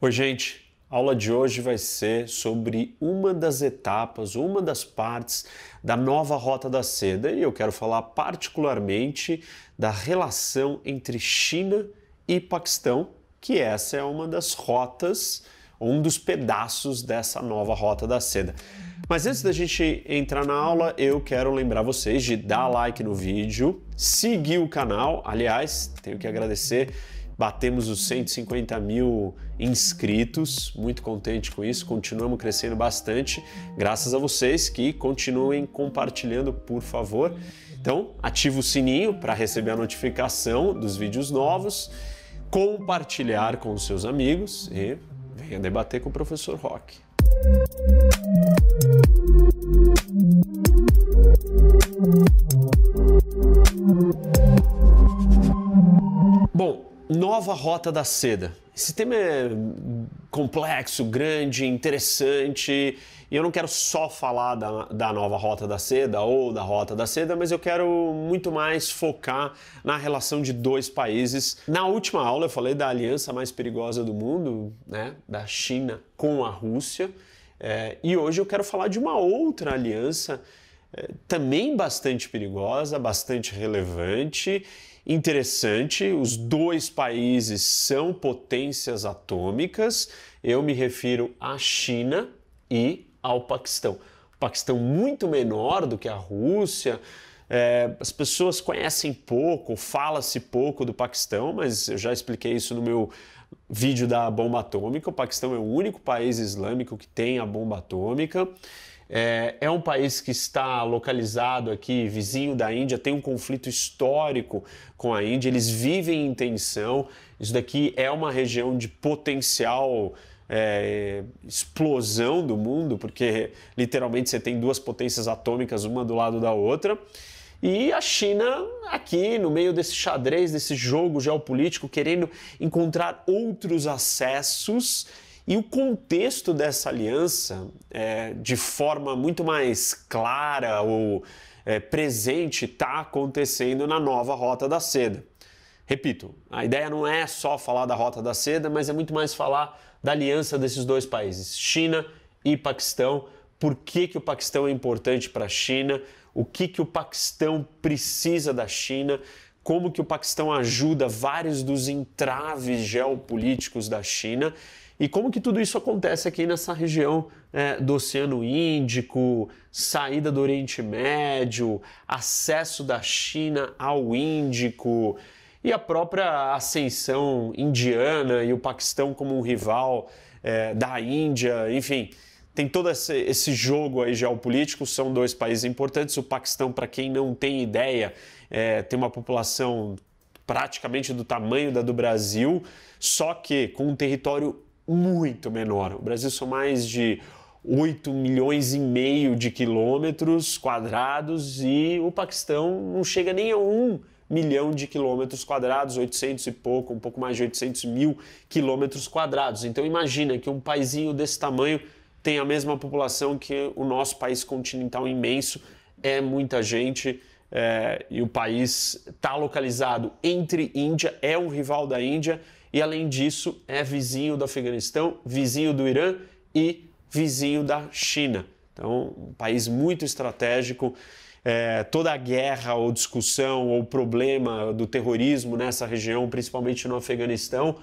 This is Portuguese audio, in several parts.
Oi, gente. A aula de hoje vai ser sobre uma das etapas, uma das partes da nova Rota da Seda e eu quero falar particularmente da relação entre China e Paquistão, que essa é uma das rotas, um dos pedaços dessa nova Rota da Seda. Mas antes da gente entrar na aula, eu quero lembrar vocês de dar like no vídeo, seguir o canal. Aliás, tenho que agradecer batemos os 150 mil inscritos, muito contente com isso, continuamos crescendo bastante, graças a vocês que continuem compartilhando, por favor. Então, ativa o sininho para receber a notificação dos vídeos novos, compartilhar com os seus amigos e venha debater com o professor Rock. Bom, Nova Rota da Seda. Esse tema é complexo, grande, interessante. E eu não quero só falar da, da nova Rota da Seda ou da Rota da Seda, mas eu quero muito mais focar na relação de dois países. Na última aula eu falei da aliança mais perigosa do mundo, né? da China com a Rússia. É, e hoje eu quero falar de uma outra aliança eh, também bastante perigosa, bastante relevante, interessante. Os dois países são potências atômicas. Eu me refiro à China e ao Paquistão. O Paquistão muito menor do que a Rússia. É, as pessoas conhecem pouco, fala-se pouco do Paquistão, mas eu já expliquei isso no meu vídeo da bomba atômica. O Paquistão é o único país islâmico que tem a bomba atômica. É, é, um país que está localizado aqui, vizinho da Índia, tem um conflito histórico com a Índia, eles vivem em tensão. Isso daqui é uma região de potencial é, explosão do mundo, porque literalmente você tem duas potências atômicas, uma do lado da outra. E a China, aqui no meio desse xadrez, desse jogo geopolítico, querendo encontrar outros acessos e o contexto dessa aliança, é, de forma muito mais clara ou é, presente, está acontecendo na nova Rota da Seda. Repito, a ideia não é só falar da Rota da Seda, mas é muito mais falar da aliança desses dois países, China e Paquistão. Por que, que o Paquistão é importante para a China? O que, que o Paquistão precisa da China? Como que o Paquistão ajuda vários dos entraves geopolíticos da China? E como que tudo isso acontece aqui nessa região né, do Oceano Índico, saída do Oriente Médio, acesso da China ao Índico e a própria ascensão indiana e o Paquistão como um rival é, da Índia, enfim tem todo esse, esse, jogo aí geopolítico, são dois países importantes. O Paquistão, para quem não tem ideia, é, tem uma população praticamente do tamanho da do Brasil, só que com um território muito menor. O Brasil são mais de 8 milhões e meio de quilômetros quadrados e o Paquistão não chega nem a 1 milhão de quilômetros quadrados, 800 e pouco, um pouco mais de 800 mil quilômetros quadrados. Então imagina que um paizinho desse tamanho tem a mesma população que o nosso país continental imenso, é muita gente é, e o país está localizado entre Índia, é um rival da Índia e, além disso, é vizinho do Afeganistão, vizinho do Irã e vizinho da China. Então, um país muito estratégico. É, toda a guerra ou discussão ou problema do terrorismo nessa região, principalmente no Afeganistão,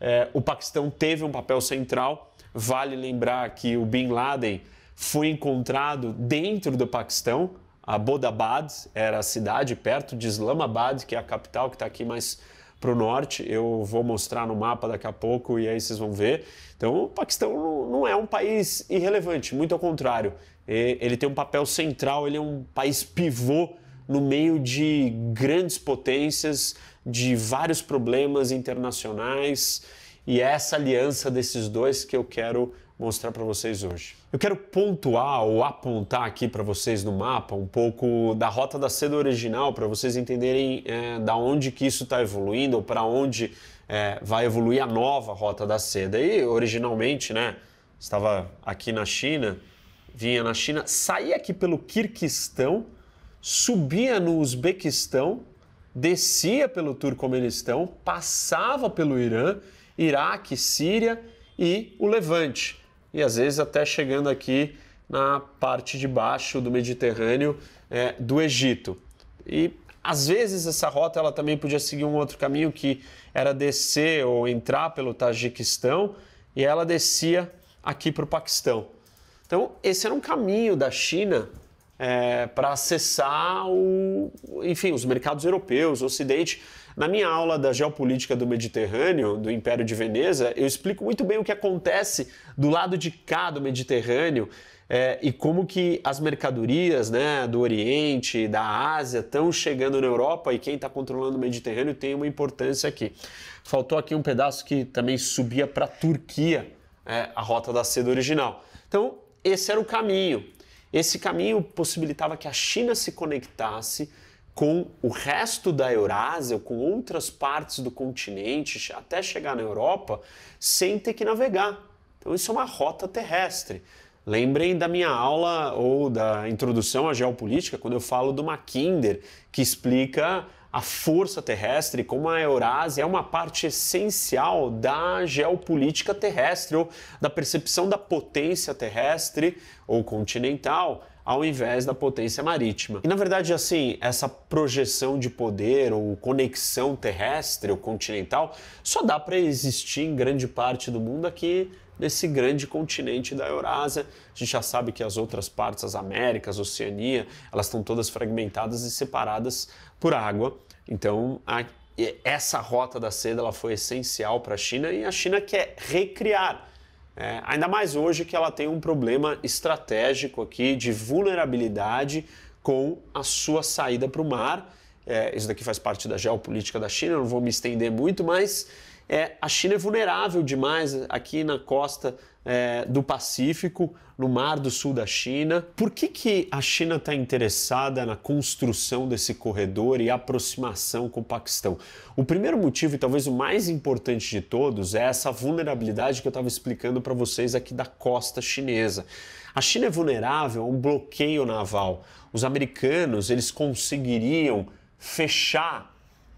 é, o Paquistão teve um papel central. Vale lembrar que o Bin Laden foi encontrado dentro do Paquistão. Abodabad era a cidade perto de Islamabad, que é a capital que está aqui mais para o norte. Eu vou mostrar no mapa daqui a pouco e aí vocês vão ver. Então, o Paquistão não é um país irrelevante, muito ao contrário. Ele tem um papel central, ele é um país pivô no meio de grandes potências, de vários problemas internacionais. E é essa aliança desses dois que eu quero mostrar para vocês hoje. Eu quero pontuar ou apontar aqui para vocês no mapa um pouco da rota da seda original para vocês entenderem é, da onde que isso está evoluindo ou para onde é, vai evoluir a nova rota da seda. E originalmente, né, estava aqui na China, vinha na China, saía aqui pelo Quirquistão, subia no Uzbequistão, descia pelo Turcomenistão, passava pelo Irã, Iraque, Síria e o Levante e às vezes até chegando aqui na parte de baixo do Mediterrâneo é, do Egito. E às vezes essa rota ela também podia seguir um outro caminho que era descer ou entrar pelo Tajiquistão e ela descia aqui para o Paquistão. Então esse era um caminho da China é, para acessar o, enfim, os mercados europeus, o Ocidente na minha aula da Geopolítica do Mediterrâneo, do Império de Veneza, eu explico muito bem o que acontece do lado de cá do Mediterrâneo é, e como que as mercadorias né, do Oriente, da Ásia, estão chegando na Europa e quem está controlando o Mediterrâneo tem uma importância aqui. Faltou aqui um pedaço que também subia para a Turquia, é, a rota da seda original. Então, esse era o caminho. Esse caminho possibilitava que a China se conectasse com o resto da Eurásia, com outras partes do continente, até chegar na Europa, sem ter que navegar. Então, isso é uma rota terrestre. Lembrem da minha aula ou da introdução à geopolítica, quando eu falo do Mackinder, que explica a força terrestre, como a Eurásia é uma parte essencial da geopolítica terrestre, ou da percepção da potência terrestre ou continental, ao invés da potência marítima. E na verdade, assim, essa projeção de poder ou conexão terrestre ou continental só dá para existir em grande parte do mundo aqui nesse grande continente da Eurásia. A gente já sabe que as outras partes, as Américas, a Oceania, elas estão todas fragmentadas e separadas por água. Então, a, essa rota da seda ela foi essencial para a China e a China quer recriar é, ainda mais hoje que ela tem um problema estratégico aqui de vulnerabilidade com a sua saída para o mar. É, isso daqui faz parte da geopolítica da China, não vou me estender muito, mas é, a China é vulnerável demais aqui na costa é, do Pacífico, no Mar do Sul da China. Por que, que a China está interessada na construção desse corredor e aproximação com o Paquistão? O primeiro motivo, e talvez o mais importante de todos, é essa vulnerabilidade que eu estava explicando para vocês aqui da costa chinesa. A China é vulnerável a um bloqueio naval. Os americanos eles conseguiriam fechar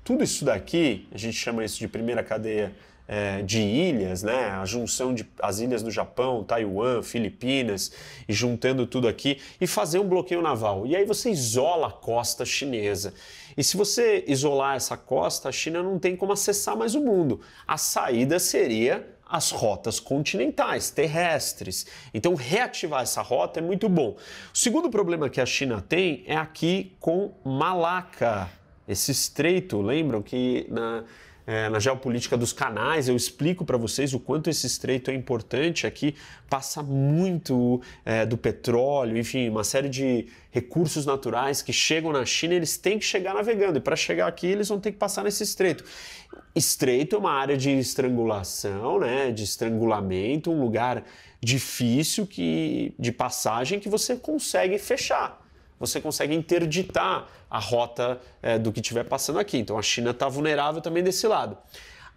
tudo isso daqui, a gente chama isso de primeira cadeia é, de ilhas, né? a junção de as ilhas do Japão, Taiwan, Filipinas, e juntando tudo aqui, e fazer um bloqueio naval. E aí você isola a costa chinesa. E se você isolar essa costa, a China não tem como acessar mais o mundo. A saída seria as rotas continentais, terrestres. Então, reativar essa rota é muito bom. O segundo problema que a China tem é aqui com Malaca. Esse estreito, lembram que na, é, na geopolítica dos canais, eu explico para vocês o quanto esse estreito é importante. Aqui é passa muito é, do petróleo, enfim, uma série de recursos naturais que chegam na China, eles têm que chegar navegando, e para chegar aqui eles vão ter que passar nesse estreito. Estreito é uma área de estrangulação, né, de estrangulamento, um lugar difícil que, de passagem que você consegue fechar você consegue interditar a rota é, do que estiver passando aqui. Então a China está vulnerável também desse lado.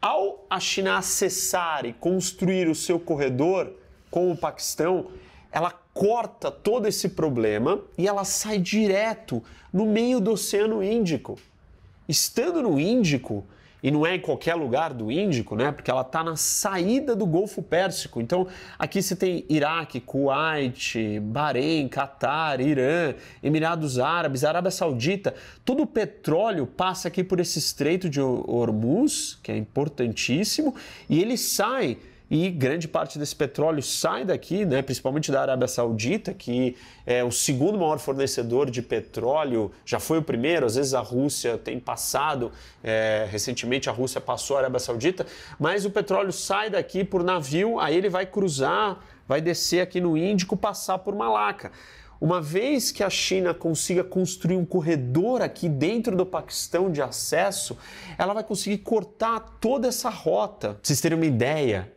Ao a China acessar e construir o seu corredor com o Paquistão, ela corta todo esse problema e ela sai direto no meio do Oceano Índico. Estando no Índico, e não é em qualquer lugar do Índico, né? Porque ela está na saída do Golfo Pérsico. Então, aqui se tem Iraque, Kuwait, Bahrein, Catar, Irã, Emirados Árabes, Arábia Saudita. Todo o petróleo passa aqui por esse estreito de Hormuz, que é importantíssimo, e ele sai e grande parte desse petróleo sai daqui, né, principalmente da Arábia Saudita, que é o segundo maior fornecedor de petróleo, já foi o primeiro, às vezes a Rússia tem passado, é, recentemente a Rússia passou a Arábia Saudita, mas o petróleo sai daqui por navio, aí ele vai cruzar, vai descer aqui no Índico, passar por Malaca. Uma vez que a China consiga construir um corredor aqui dentro do Paquistão de acesso, ela vai conseguir cortar toda essa rota. Pra vocês terem uma ideia,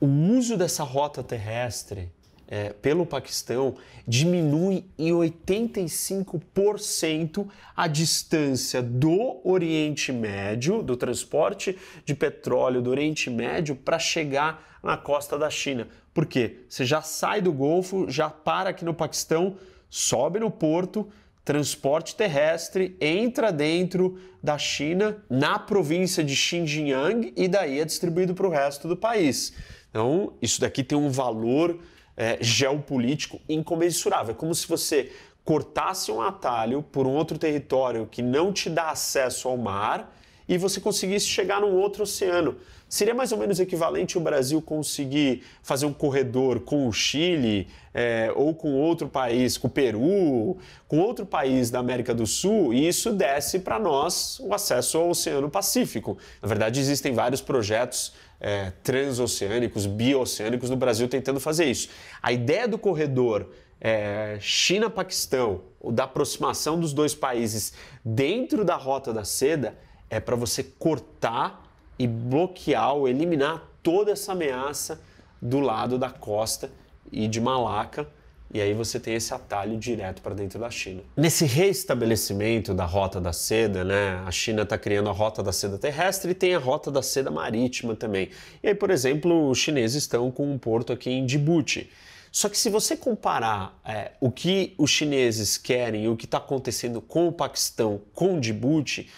o uso dessa rota terrestre é, pelo Paquistão diminui em 85% a distância do Oriente Médio, do transporte de petróleo do Oriente Médio para chegar na costa da China. Por quê? Você já sai do Golfo, já para aqui no Paquistão, sobe no porto, transporte terrestre entra dentro da China, na província de Xinjiang, e daí é distribuído para o resto do país. Então, isso daqui tem um valor é, geopolítico incomensurável. É como se você cortasse um atalho por um outro território que não te dá acesso ao mar e você conseguisse chegar num outro oceano. Seria mais ou menos equivalente o Brasil conseguir fazer um corredor com o Chile é, ou com outro país, com o Peru, com outro país da América do Sul, e isso desce para nós o acesso ao Oceano Pacífico. Na verdade, existem vários projetos é, transoceânicos, bioceânicos no Brasil tentando fazer isso. A ideia do corredor é, China-Paquistão, da aproximação dos dois países dentro da Rota da Seda, é para você cortar e bloquear ou eliminar toda essa ameaça do lado da costa e de Malaca. E aí você tem esse atalho direto para dentro da China. Nesse reestabelecimento da Rota da Seda, né, a China está criando a Rota da Seda terrestre e tem a Rota da Seda marítima também. E aí, por exemplo, os chineses estão com um porto aqui em Djibouti. Só que se você comparar é, o que os chineses querem e o que está acontecendo com o Paquistão, com Djibouti,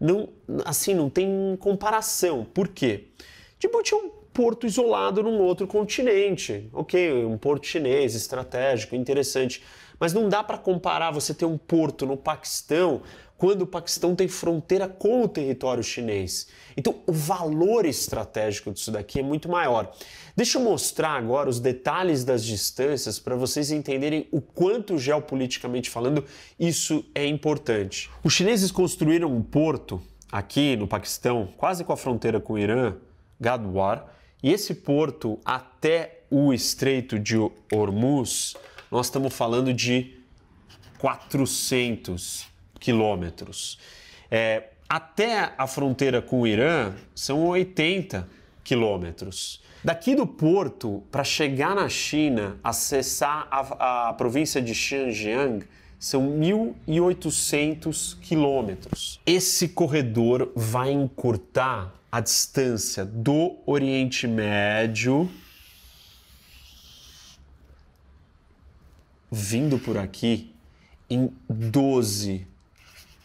não, assim, não tem comparação. Por quê? Tipo, tinha um porto isolado num outro continente. Ok, um porto chinês, estratégico, interessante. Mas não dá para comparar você ter um porto no Paquistão quando o Paquistão tem fronteira com o território chinês. Então, o valor estratégico disso daqui é muito maior. Deixa eu mostrar agora os detalhes das distâncias para vocês entenderem o quanto, geopoliticamente falando, isso é importante. Os chineses construíram um porto aqui no Paquistão, quase com a fronteira com o Irã, Gadwar, e esse porto até o estreito de Hormuz, nós estamos falando de 400 quilômetros. É, até a fronteira com o Irã são 80 quilômetros. Daqui do porto, para chegar na China, acessar a, a província de Xinjiang, são 1.800 quilômetros. Esse corredor vai encurtar a distância do Oriente Médio vindo por aqui em 12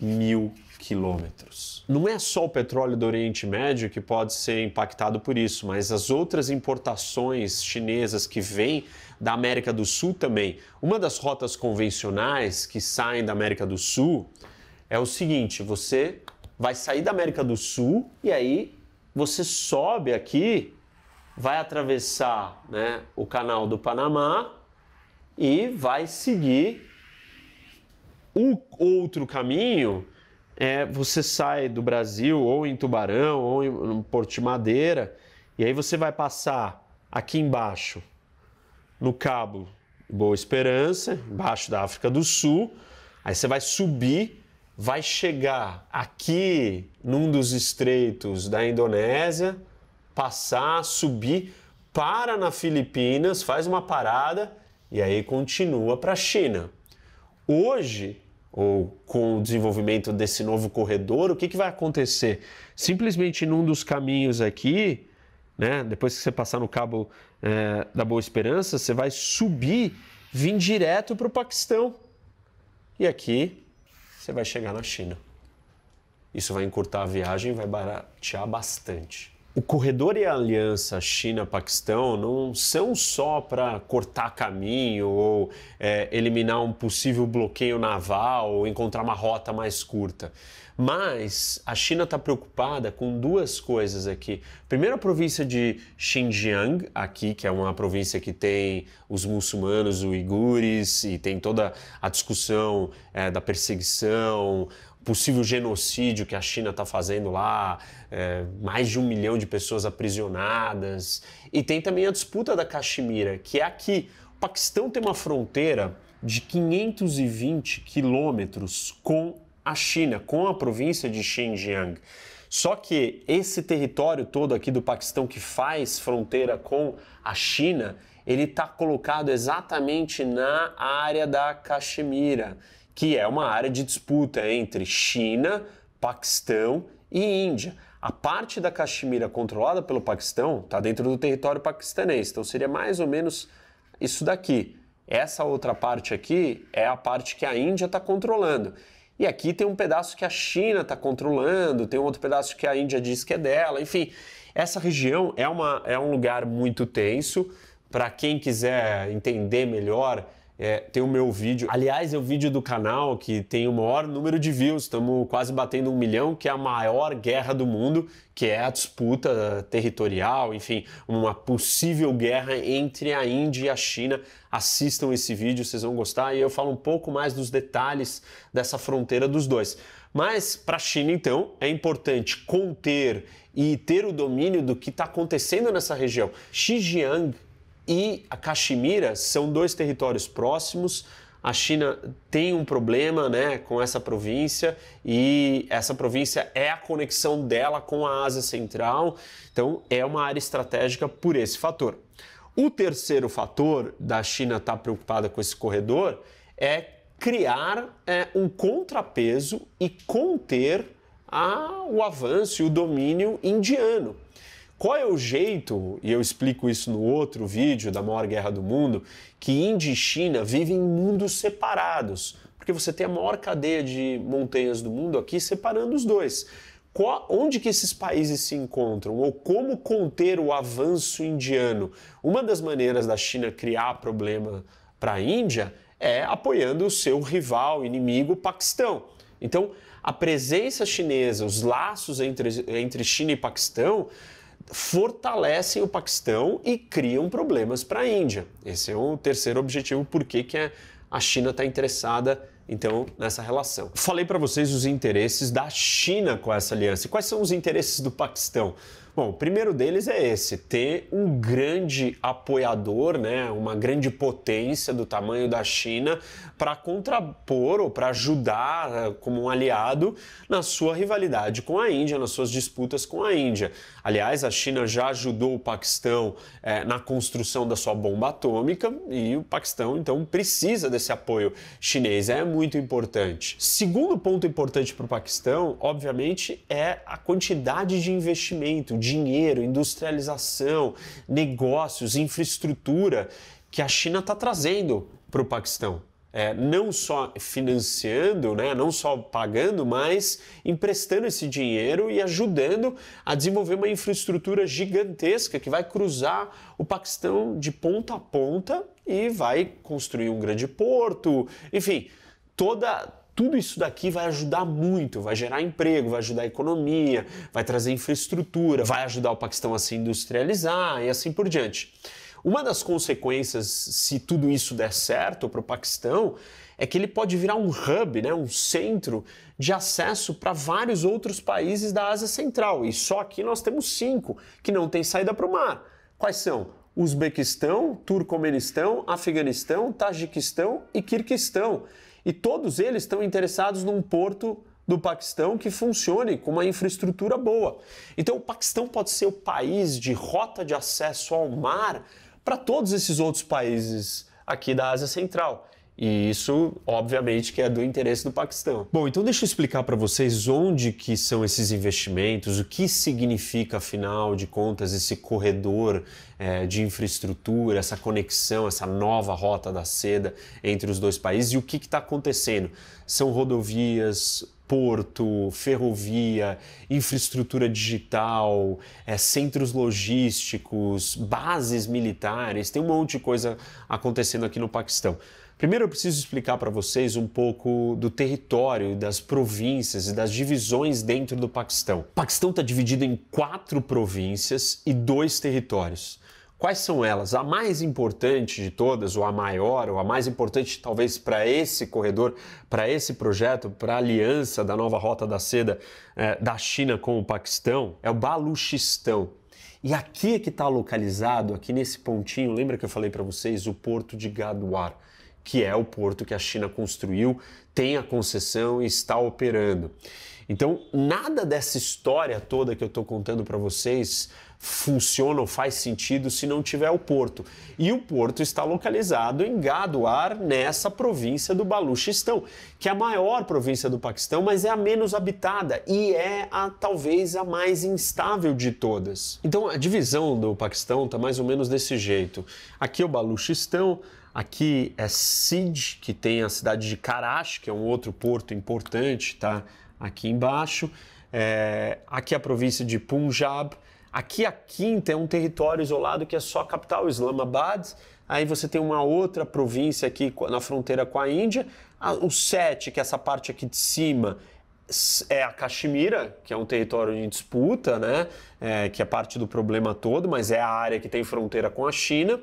mil quilômetros. Não é só o petróleo do Oriente Médio que pode ser impactado por isso, mas as outras importações chinesas que vêm da América do Sul também. Uma das rotas convencionais que saem da América do Sul é o seguinte: você vai sair da América do Sul e aí você sobe aqui, vai atravessar né, o canal do Panamá e vai seguir o outro caminho é você sai do Brasil ou em Tubarão ou em Porto de Madeira e aí você vai passar aqui embaixo no Cabo Boa Esperança, embaixo da África do Sul. Aí você vai subir, vai chegar aqui num dos estreitos da Indonésia, passar, subir, para na Filipinas, faz uma parada e aí continua para a China. Hoje, ou com o desenvolvimento desse novo corredor, o que, que vai acontecer? Simplesmente num dos caminhos aqui, né, depois que você passar no cabo é, da Boa Esperança, você vai subir, vir direto para o Paquistão. E aqui você vai chegar na China. Isso vai encurtar a viagem, vai baratear bastante. O corredor e a aliança China-Paquistão não são só para cortar caminho ou é, eliminar um possível bloqueio naval ou encontrar uma rota mais curta. Mas a China está preocupada com duas coisas aqui. Primeiro, a província de Xinjiang, aqui, que é uma província que tem os muçulmanos, os uigures, e tem toda a discussão é, da perseguição, possível genocídio que a China está fazendo lá, é, mais de um milhão de pessoas aprisionadas. E tem também a disputa da Caxemira, que é aqui. O Paquistão tem uma fronteira de 520 quilômetros com a China, com a província de Xinjiang. Só que esse território todo aqui do Paquistão que faz fronteira com a China, ele está colocado exatamente na área da Caxemira que é uma área de disputa entre China, Paquistão e Índia. A parte da Caxemira controlada pelo Paquistão está dentro do território paquistanês, então seria mais ou menos isso daqui. Essa outra parte aqui é a parte que a Índia está controlando. E aqui tem um pedaço que a China está controlando, tem um outro pedaço que a Índia diz que é dela, enfim. Essa região é, uma, é um lugar muito tenso. Para quem quiser entender melhor é, tem o meu vídeo. Aliás, é o vídeo do canal que tem o maior número de views. Estamos quase batendo um milhão, que é a maior guerra do mundo, que é a disputa territorial, enfim, uma possível guerra entre a Índia e a China. Assistam esse vídeo, vocês vão gostar. E eu falo um pouco mais dos detalhes dessa fronteira dos dois. Mas para a China, então, é importante conter e ter o domínio do que está acontecendo nessa região. Xinjiang e a Caxemira são dois territórios próximos. A China tem um problema né, com essa província e essa província é a conexão dela com a Ásia Central, então é uma área estratégica por esse fator. O terceiro fator da China estar tá preocupada com esse corredor é criar é, um contrapeso e conter a, o avanço e o domínio indiano. Qual é o jeito, e eu explico isso no outro vídeo da maior guerra do mundo, que Índia e China vivem em mundos separados? Porque você tem a maior cadeia de montanhas do mundo aqui separando os dois. Qual, onde que esses países se encontram ou como conter o avanço indiano? Uma das maneiras da China criar problema para a Índia é apoiando o seu rival, inimigo, o Paquistão. Então, a presença chinesa, os laços entre, entre China e Paquistão fortalecem o Paquistão e criam problemas para a Índia. Esse é o terceiro objetivo, por que é a China está interessada então nessa relação. Falei para vocês os interesses da China com essa aliança. quais são os interesses do Paquistão? Bom, o primeiro deles é esse: ter um grande apoiador, né, uma grande potência do tamanho da China para contrapor ou para ajudar né, como um aliado na sua rivalidade com a Índia, nas suas disputas com a Índia. Aliás, a China já ajudou o Paquistão é, na construção da sua bomba atômica e o Paquistão então precisa desse apoio chinês. É muito importante. Segundo ponto importante para o Paquistão, obviamente, é a quantidade de investimento dinheiro, industrialização, negócios, infraestrutura que a China está trazendo para o Paquistão. É, não só financiando, né, não só pagando, mas emprestando esse dinheiro e ajudando a desenvolver uma infraestrutura gigantesca que vai cruzar o Paquistão de ponta a ponta e vai construir um grande porto, enfim, toda tudo isso daqui vai ajudar muito, vai gerar emprego, vai ajudar a economia, vai trazer infraestrutura, vai ajudar o Paquistão a se industrializar e assim por diante. Uma das consequências, se tudo isso der certo para o Paquistão, é que ele pode virar um hub, né, um centro de acesso para vários outros países da Ásia Central. E só aqui nós temos cinco que não têm saída para o mar. Quais são? Uzbequistão, Turcomenistão, Afeganistão, Tajiquistão e Quirquistão. E todos eles estão interessados num porto do Paquistão que funcione com uma infraestrutura boa. Então, o Paquistão pode ser o país de rota de acesso ao mar para todos esses outros países aqui da Ásia Central. E isso, obviamente, que é do interesse do Paquistão. Bom, então deixa eu explicar para vocês onde que são esses investimentos, o que significa, afinal de contas, esse corredor é, de infraestrutura, essa conexão, essa nova rota da seda entre os dois países e o que está acontecendo. São rodovias, porto, ferrovia, infraestrutura digital, é, centros logísticos, bases militares, tem um monte de coisa acontecendo aqui no Paquistão. Primeiro eu preciso explicar para vocês um pouco do território, das províncias e das divisões dentro do Paquistão. O Paquistão está dividido em quatro províncias e dois territórios. Quais são elas? A mais importante de todas, ou a maior, ou a mais importante talvez para esse corredor, para esse projeto, para a aliança da nova Rota da Seda é, da China com o Paquistão, é o Baluchistão. E aqui é que está localizado, aqui nesse pontinho, lembra que eu falei para vocês, o porto de Gadwar que é o porto que a China construiu, tem a concessão e está operando. Então, nada dessa história toda que eu estou contando para vocês funciona ou faz sentido se não tiver o porto. E o porto está localizado em Gadoar nessa província do Baluchistão, que é a maior província do Paquistão, mas é a menos habitada e é a talvez a mais instável de todas. Então, a divisão do Paquistão está mais ou menos desse jeito. Aqui é o Baluchistão, Aqui é Sid, que tem a cidade de Karachi, que é um outro porto importante, tá aqui embaixo. É, aqui é a província de Punjab. Aqui a quinta é um território isolado que é só a capital, Islamabad. Aí você tem uma outra província aqui na fronteira com a Índia. O sete, que é essa parte aqui de cima, é a Caxemira, que é um território em disputa, né? É, que é parte do problema todo, mas é a área que tem fronteira com a China.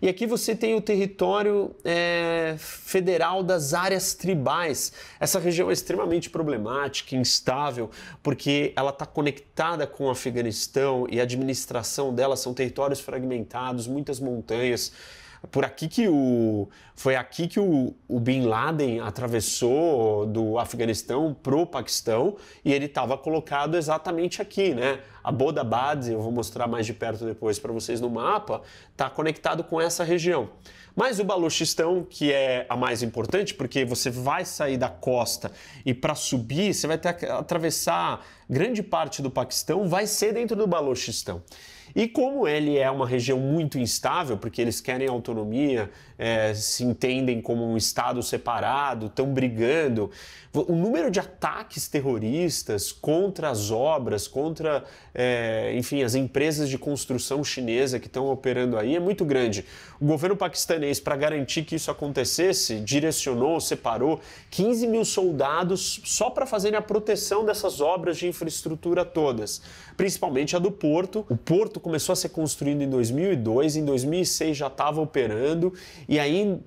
E aqui você tem o território é, federal das áreas tribais. Essa região é extremamente problemática, instável, porque ela está conectada com o Afeganistão e a administração dela são territórios fragmentados, muitas montanhas. Por aqui que o. Foi aqui que o, o Bin Laden atravessou do Afeganistão pro Paquistão e ele estava colocado exatamente aqui, né? A Bodabad, eu vou mostrar mais de perto depois para vocês no mapa, está conectado com essa região. Mas o Baluchistão, que é a mais importante, porque você vai sair da costa e para subir, você vai ter que atravessar grande parte do Paquistão, vai ser dentro do Baluchistão. E como ele é uma região muito instável, porque eles querem autonomia, é, se entendem como um Estado separado, estão brigando. O número de ataques terroristas contra as obras, contra, é, enfim, as empresas de construção chinesa que estão operando aí é muito grande. O governo paquistanês, para garantir que isso acontecesse, direcionou, separou 15 mil soldados só para fazerem a proteção dessas obras de infraestrutura todas, principalmente a do porto. O porto começou a ser construído em 2002, em 2006 já estava operando e aí,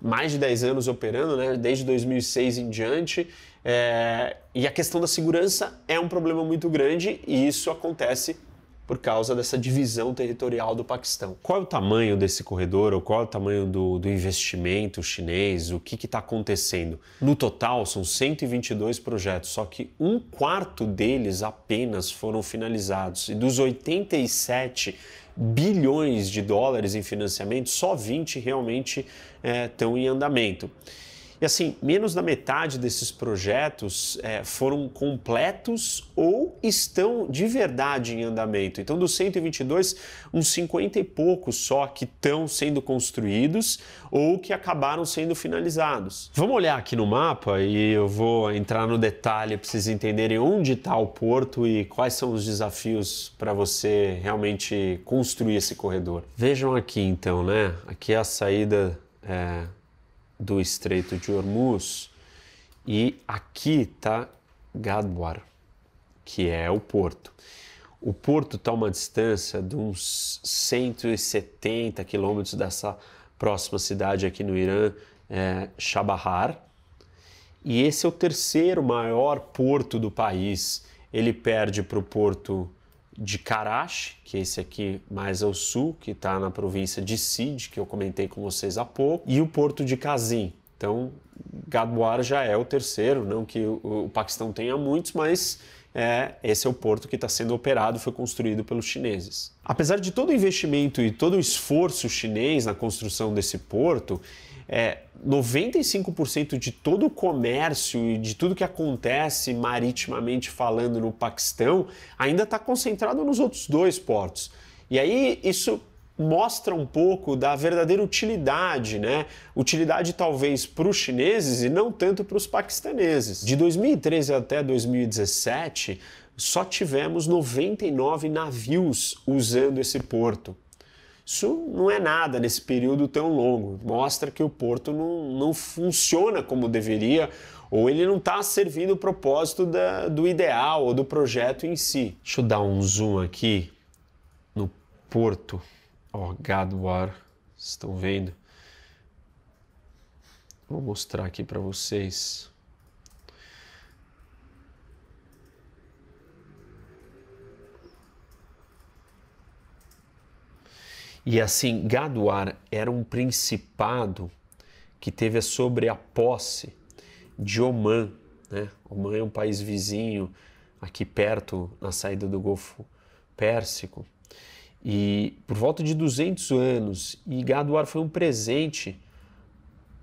mais de 10 anos operando, né? desde 2006 em diante, é... e a questão da segurança é um problema muito grande e isso acontece por causa dessa divisão territorial do Paquistão. Qual é o tamanho desse corredor ou qual é o tamanho do, do investimento chinês? O que está acontecendo? No total, são 122 projetos, só que um quarto deles apenas foram finalizados. E dos 87 bilhões de dólares em financiamento, só 20 realmente estão eh, é, em andamento. E assim, menos da metade desses projetos é, foram completos ou estão de verdade em andamento. Então, dos 122, uns 50 e poucos só que estão sendo construídos ou que acabaram sendo finalizados. Vamos olhar aqui no mapa e eu vou entrar no detalhe para vocês entenderem onde está o porto e quais são os desafios para você realmente construir esse corredor. Vejam aqui então, né? Aqui é a saída é, do Estreito de Hormuz e aqui está Gadwar, que é o porto. O porto está a uma distância de uns 170 quilômetros dessa próxima cidade aqui no Irã, é, Chabahar. E esse é o terceiro maior porto do país. Ele perde para o porto de Karachi, que é esse aqui mais ao sul, que está na província de Sindh, que eu comentei com vocês há pouco, e o porto de Kazim. Então, Gadwar já é o terceiro, não que o, o Paquistão tenha muitos, mas é, esse é o porto que está sendo operado, foi construído pelos chineses. Apesar de todo o investimento e todo o esforço chinês na construção desse porto, é, 95% de todo o comércio e de tudo que acontece maritimamente falando no Paquistão ainda está concentrado nos outros dois portos. E aí isso mostra um pouco da verdadeira utilidade, né? Utilidade talvez para os chineses e não tanto para os paquistaneses. De 2013 até 2017, só tivemos 99 navios usando esse porto. Isso não é nada nesse período tão longo. Mostra que o porto não, não funciona como deveria ou ele não está servindo o propósito da, do ideal ou do projeto em si. Deixa eu dar um zoom aqui no porto. Ó, oh, vocês estão vendo? Vou mostrar aqui para vocês. E assim, Gaduar era um principado que teve sobre a posse de Oman. Né? Oman é um país vizinho, aqui perto, na saída do Golfo Pérsico. E por volta de 200 anos, e Gaduar foi um presente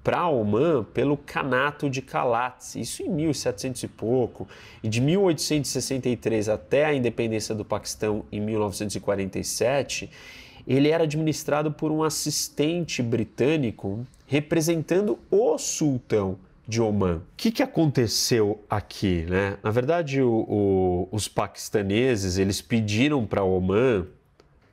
para Oman pelo Canato de Kalat. isso em 1700 e pouco, e de 1863 até a independência do Paquistão em 1947, ele era administrado por um assistente britânico representando o sultão de Oman. O que, que aconteceu aqui? Né? Na verdade, o, o, os paquistaneses eles pediram para Oman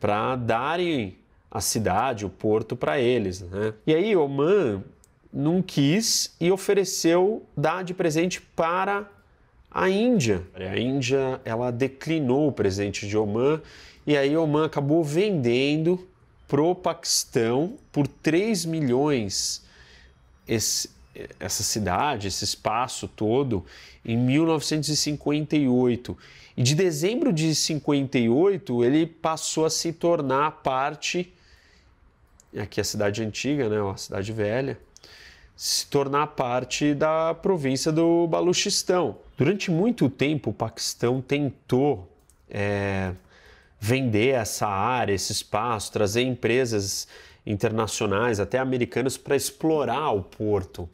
para darem a cidade, o porto para eles. Né? E aí Oman não quis e ofereceu dar de presente para a Índia. A Índia ela declinou o presente de Oman e aí Oman acabou vendendo pro Paquistão por 3 milhões esse, essa cidade, esse espaço todo em 1958. E de dezembro de 58 ele passou a se tornar parte aqui é a cidade antiga, né, a cidade velha se tornar parte da província do Baluchistão. Durante muito tempo, o Paquistão tentou é, vender essa área, esse espaço, trazer empresas internacionais, até americanas, para explorar o porto.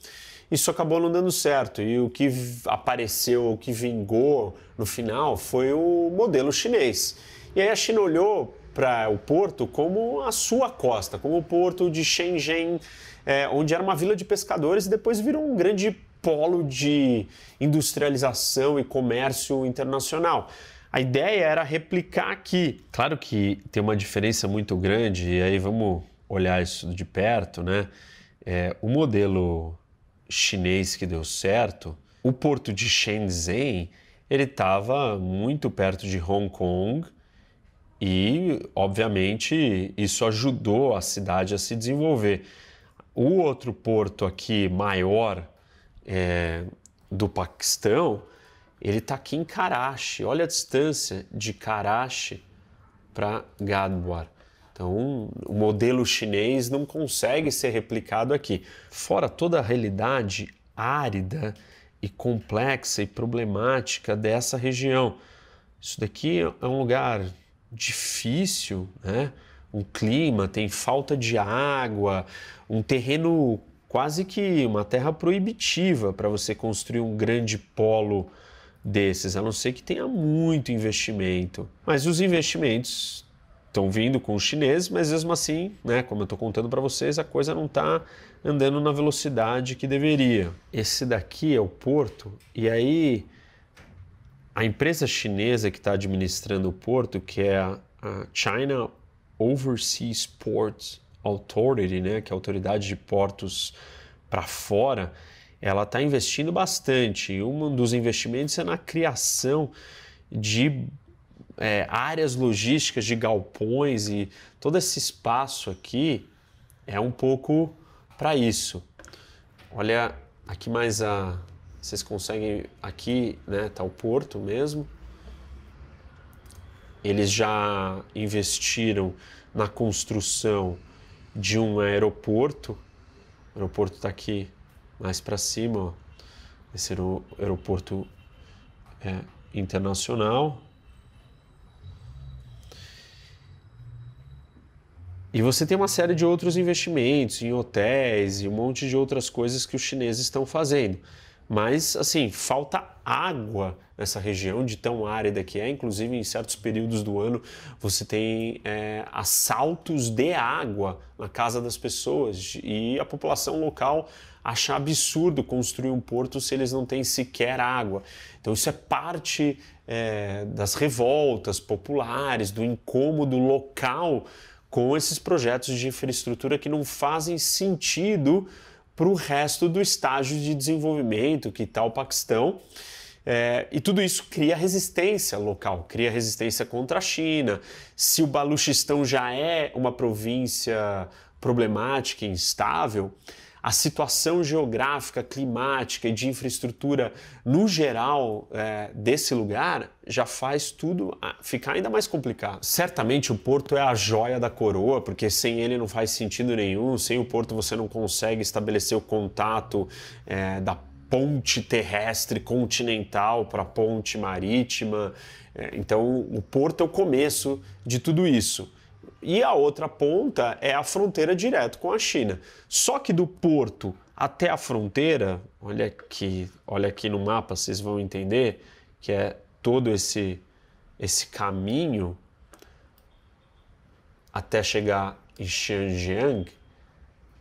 Isso acabou não dando certo e o que apareceu, o que vingou no final foi o modelo chinês. E aí a China olhou para o porto como a sua costa, como o porto de Shenzhen, é, onde era uma vila de pescadores e depois virou um grande polo de industrialização e comércio internacional. A ideia era replicar aqui. Claro que tem uma diferença muito grande, e aí vamos olhar isso de perto, né? É, o modelo chinês que deu certo, o porto de Shenzhen, ele estava muito perto de Hong Kong e, obviamente, isso ajudou a cidade a se desenvolver. O outro porto aqui maior é, do Paquistão, ele está aqui em Karachi. Olha a distância de Karachi para Gadwar. Então, o modelo chinês não consegue ser replicado aqui. Fora toda a realidade árida e complexa e problemática dessa região. Isso daqui é um lugar difícil, né? um clima, tem falta de água, um terreno quase que uma terra proibitiva para você construir um grande polo desses, a não ser que tenha muito investimento. Mas os investimentos estão vindo com os chineses, mas mesmo assim, né, como eu estou contando para vocês, a coisa não está andando na velocidade que deveria. Esse daqui é o porto, e aí a empresa chinesa que está administrando o porto, que é a China Overseas Ports Authority, né, que é a autoridade de portos para fora, ela está investindo bastante. Um dos investimentos é na criação de é, áreas logísticas de galpões e todo esse espaço aqui é um pouco para isso. Olha aqui mais a vocês conseguem aqui, né, tá o porto mesmo. Eles já investiram na construção de um aeroporto. O aeroporto está aqui mais para cima. Ó. Esse era o aeroporto é, internacional. E você tem uma série de outros investimentos em hotéis e um monte de outras coisas que os chineses estão fazendo. Mas, assim, falta água nessa região, de tão árida que é. Inclusive, em certos períodos do ano, você tem é, assaltos de água na casa das pessoas e a população local acha absurdo construir um porto se eles não têm sequer água. Então, isso é parte é, das revoltas populares, do incômodo local com esses projetos de infraestrutura que não fazem sentido para o resto do estágio de desenvolvimento que está o Paquistão. É, e tudo isso cria resistência local, cria resistência contra a China. Se o Baluchistão já é uma província problemática e instável, a situação geográfica, climática e de infraestrutura no geral é, desse lugar já faz tudo ficar ainda mais complicado. Certamente o porto é a joia da coroa, porque sem ele não faz sentido nenhum, sem o porto você não consegue estabelecer o contato é, da ponte terrestre continental para ponte marítima. É, então o porto é o começo de tudo isso e a outra ponta é a fronteira direto com a China. Só que do porto até a fronteira, olha aqui, olha aqui no mapa, vocês vão entender que é todo esse esse caminho até chegar em Xinjiang,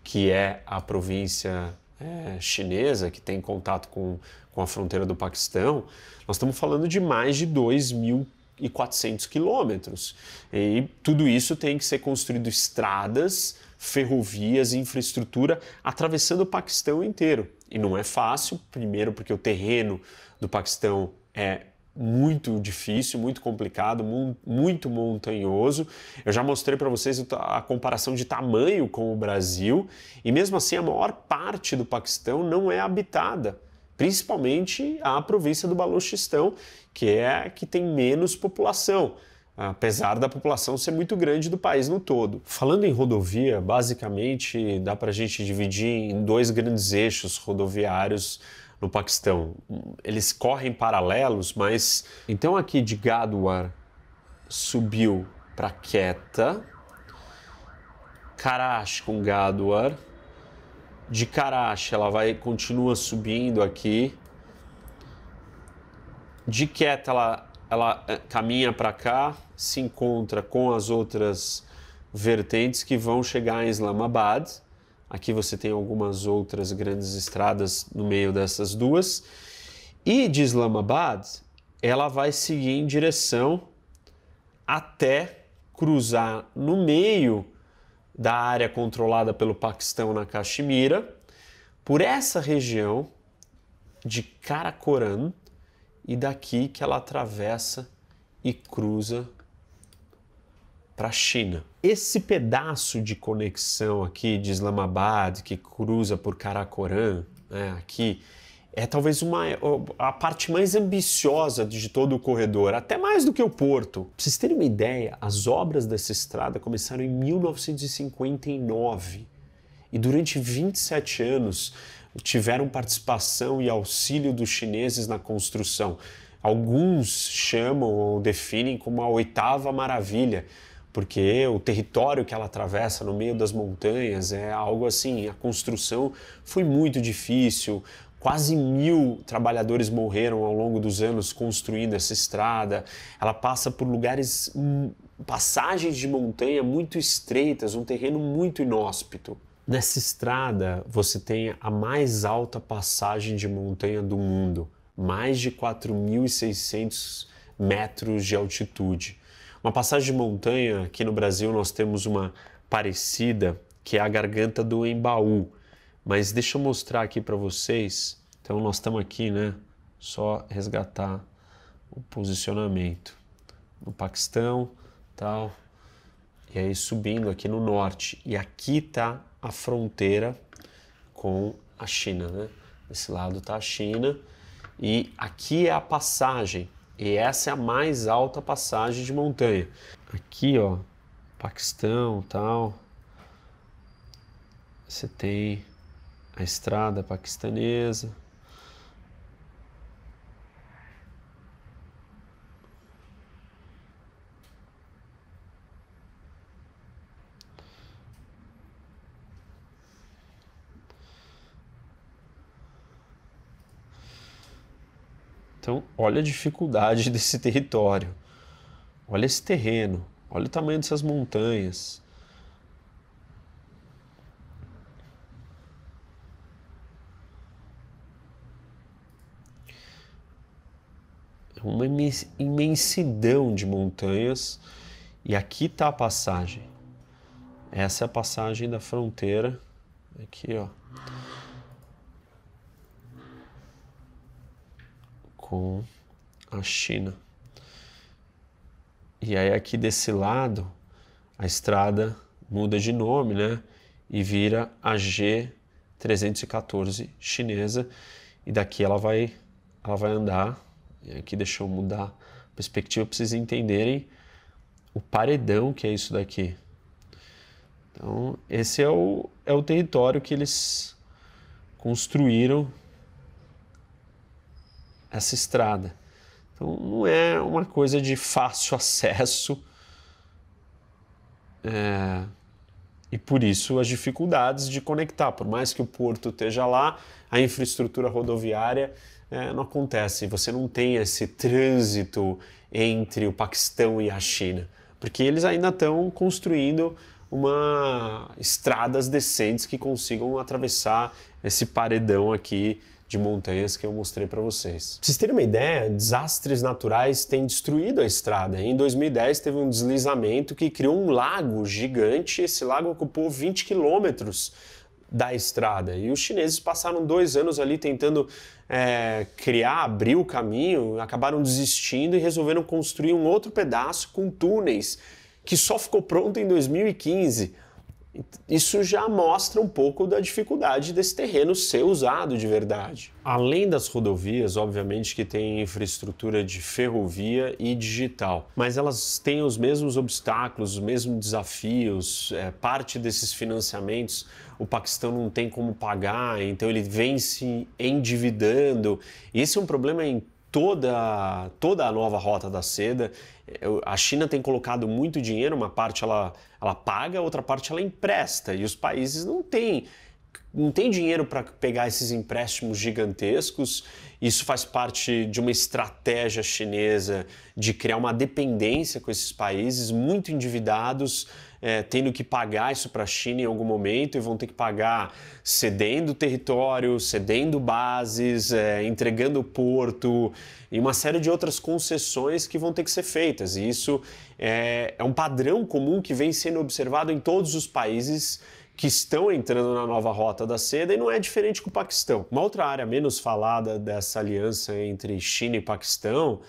que é a província é, chinesa que tem contato com, com a fronteira do Paquistão, nós estamos falando de mais de 2 mil e 400 quilômetros. E tudo isso tem que ser construído estradas, ferrovias, infraestrutura, atravessando o Paquistão inteiro. E não é fácil, primeiro porque o terreno do Paquistão é muito difícil, muito complicado, muito montanhoso. Eu já mostrei para vocês a comparação de tamanho com o Brasil, e mesmo assim a maior parte do Paquistão não é habitada principalmente a província do Balochistão, que é a que tem menos população, apesar da população ser muito grande do país no todo. Falando em rodovia, basicamente dá para a gente dividir em dois grandes eixos rodoviários no Paquistão. Eles correm paralelos, mas então aqui de Gadwar subiu para Quetta, Karachi com Gadwar, de Karachi, ela vai continua subindo aqui. De quieta, ela, ela eh, caminha para cá, se encontra com as outras vertentes que vão chegar em Islamabad. Aqui você tem algumas outras grandes estradas no meio dessas duas. E de Islamabad, ela vai seguir em direção até cruzar no meio da área controlada pelo Paquistão na Caxemira, por essa região de Karakoram e daqui que ela atravessa e cruza para a China. Esse pedaço de conexão aqui de Islamabad que cruza por Karakoram, né, aqui é talvez uma, a parte mais ambiciosa de todo o corredor, até mais do que o Porto. Para vocês terem uma ideia, as obras dessa estrada começaram em 1959 e durante 27 anos tiveram participação e auxílio dos chineses na construção. Alguns chamam ou definem como a oitava maravilha, porque o território que ela atravessa no meio das montanhas é algo assim. A construção foi muito difícil, Quase mil trabalhadores morreram ao longo dos anos construindo essa estrada. Ela passa por lugares, hum, passagens de montanha muito estreitas, um terreno muito inóspito. Nessa estrada, você tem a mais alta passagem de montanha do mundo, mais de 4.600 metros de altitude. Uma passagem de montanha, aqui no Brasil nós temos uma parecida, que é a Garganta do Embaú, mas deixa eu mostrar aqui para vocês. Então nós estamos aqui, né? Só resgatar o posicionamento no Paquistão, tal. E aí subindo aqui no norte. E aqui tá a fronteira com a China, né? Desse lado tá a China e aqui é a passagem. E essa é a mais alta passagem de montanha. Aqui, ó, Paquistão, tal. Você tem a estrada paquistanesa. Então, olha a dificuldade desse território, olha esse terreno, olha o tamanho dessas montanhas. uma imensidão de montanhas, e aqui está a passagem. Essa é a passagem da fronteira, aqui ó, com a China. E aí aqui desse lado, a estrada muda de nome, né? E vira a G314 chinesa, e daqui ela vai, ela vai andar e aqui deixa eu mudar a perspectiva para vocês entenderem o paredão que é isso daqui. Então, esse é o, é o território que eles construíram essa estrada. Então, não é uma coisa de fácil acesso. É, e por isso as dificuldades de conectar. Por mais que o porto esteja lá, a infraestrutura rodoviária é, não acontece. Você não tem esse trânsito entre o Paquistão e a China, porque eles ainda estão construindo uma estradas decentes que consigam atravessar esse paredão aqui de montanhas que eu mostrei para vocês. Pra vocês terem uma ideia, desastres naturais têm destruído a estrada. Em 2010 teve um deslizamento que criou um lago gigante, esse lago ocupou 20 quilômetros da estrada. E os chineses passaram dois anos ali tentando é, criar, abrir o caminho, acabaram desistindo e resolveram construir um outro pedaço com túneis, que só ficou pronto em 2015. Isso já mostra um pouco da dificuldade desse terreno ser usado de verdade. Além das rodovias, obviamente que tem infraestrutura de ferrovia e digital, mas elas têm os mesmos obstáculos, os mesmos desafios. É, parte desses financiamentos o Paquistão não tem como pagar, então ele vem se endividando. esse é um problema em toda, toda a nova rota da seda a China tem colocado muito dinheiro, uma parte ela, ela paga, outra parte ela empresta. E os países não têm não tem dinheiro para pegar esses empréstimos gigantescos. Isso faz parte de uma estratégia chinesa de criar uma dependência com esses países muito endividados é, tendo que pagar isso para a China em algum momento e vão ter que pagar cedendo território, cedendo bases, é, entregando porto e uma série de outras concessões que vão ter que ser feitas. E isso é, é um padrão comum que vem sendo observado em todos os países que estão entrando na nova rota da seda e não é diferente com o Paquistão. Uma outra área menos falada dessa aliança entre China e Paquistão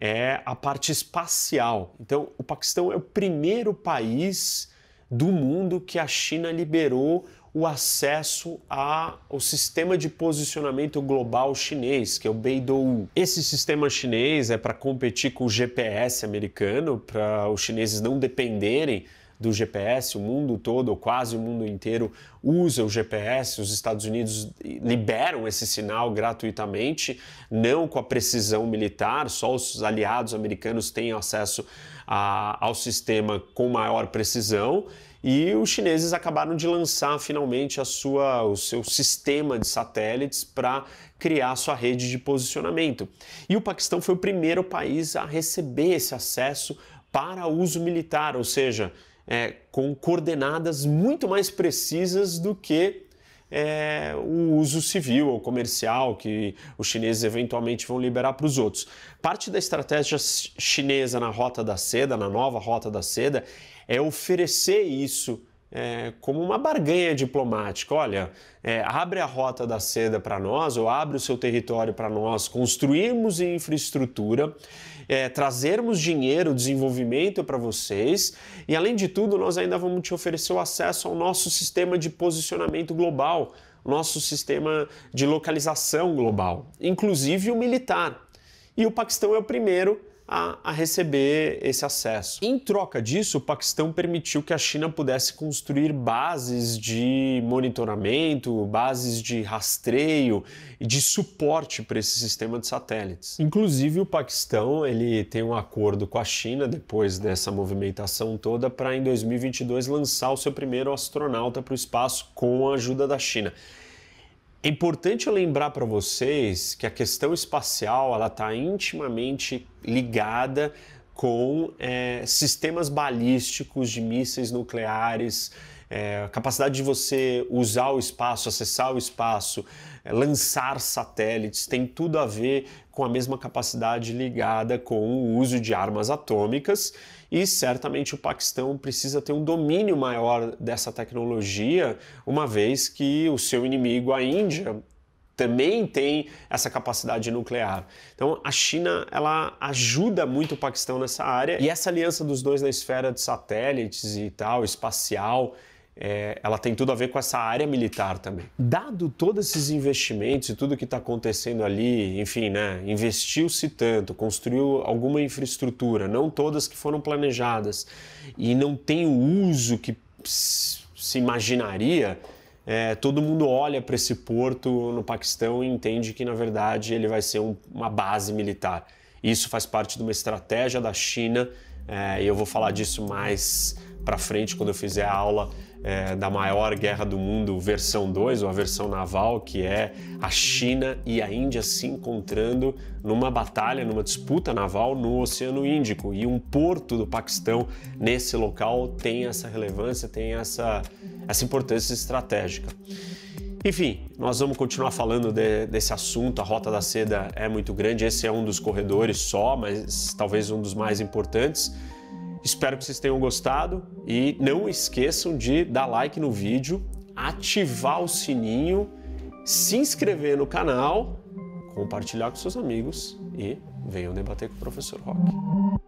é a parte espacial. Então, o Paquistão é o primeiro país do mundo que a China liberou o acesso ao sistema de posicionamento global chinês, que é o Beidou. Esse sistema chinês é para competir com o GPS americano, para os chineses não dependerem do GPS, o mundo todo, ou quase o mundo inteiro, usa o GPS. Os Estados Unidos liberam esse sinal gratuitamente, não com a precisão militar, só os aliados americanos têm acesso a, ao sistema com maior precisão. E os chineses acabaram de lançar finalmente a sua, o seu sistema de satélites para criar a sua rede de posicionamento. E o Paquistão foi o primeiro país a receber esse acesso para uso militar, ou seja, é, com coordenadas muito mais precisas do que é, o uso civil ou comercial que os chineses eventualmente vão liberar para os outros. Parte da estratégia chinesa na Rota da Seda, na nova Rota da Seda, é oferecer isso é, como uma barganha diplomática. Olha, é, abre a Rota da Seda para nós, ou abre o seu território para nós construirmos infraestrutura é, trazermos dinheiro, desenvolvimento para vocês. E além de tudo, nós ainda vamos te oferecer o acesso ao nosso sistema de posicionamento global, nosso sistema de localização global, inclusive o militar. E o Paquistão é o primeiro a, a receber esse acesso. Em troca disso, o Paquistão permitiu que a China pudesse construir bases de monitoramento, bases de rastreio e de suporte para esse sistema de satélites. Inclusive, o Paquistão ele tem um acordo com a China depois dessa movimentação toda para em 2022 lançar o seu primeiro astronauta para o espaço com a ajuda da China. É importante eu lembrar para vocês que a questão espacial ela está intimamente ligada com é, sistemas balísticos de mísseis nucleares, é, a capacidade de você usar o espaço, acessar o espaço, é, lançar satélites, tem tudo a ver com a mesma capacidade ligada com o uso de armas atômicas e certamente o Paquistão precisa ter um domínio maior dessa tecnologia, uma vez que o seu inimigo, a Índia, também tem essa capacidade nuclear. Então a China ela ajuda muito o Paquistão nessa área e essa aliança dos dois na esfera de satélites e tal, espacial, é, ela tem tudo a ver com essa área militar também. Dado todos esses investimentos e tudo que está acontecendo ali, enfim, né, investiu-se tanto, construiu alguma infraestrutura, não todas que foram planejadas, e não tem o uso que se imaginaria, é, todo mundo olha para esse porto no Paquistão e entende que, na verdade, ele vai ser um, uma base militar. Isso faz parte de uma estratégia da China, é, e eu vou falar disso mais para frente quando eu fizer a aula é, da maior guerra do mundo, versão 2, ou a versão naval, que é a China e a Índia se encontrando numa batalha, numa disputa naval no Oceano Índico. E um porto do Paquistão nesse local tem essa relevância, tem essa, essa importância estratégica. Enfim, nós vamos continuar falando de, desse assunto. A Rota da Seda é muito grande, esse é um dos corredores só, mas talvez um dos mais importantes. Espero que vocês tenham gostado e não esqueçam de dar like no vídeo, ativar o sininho, se inscrever no canal, compartilhar com seus amigos e venham debater com o professor Rock.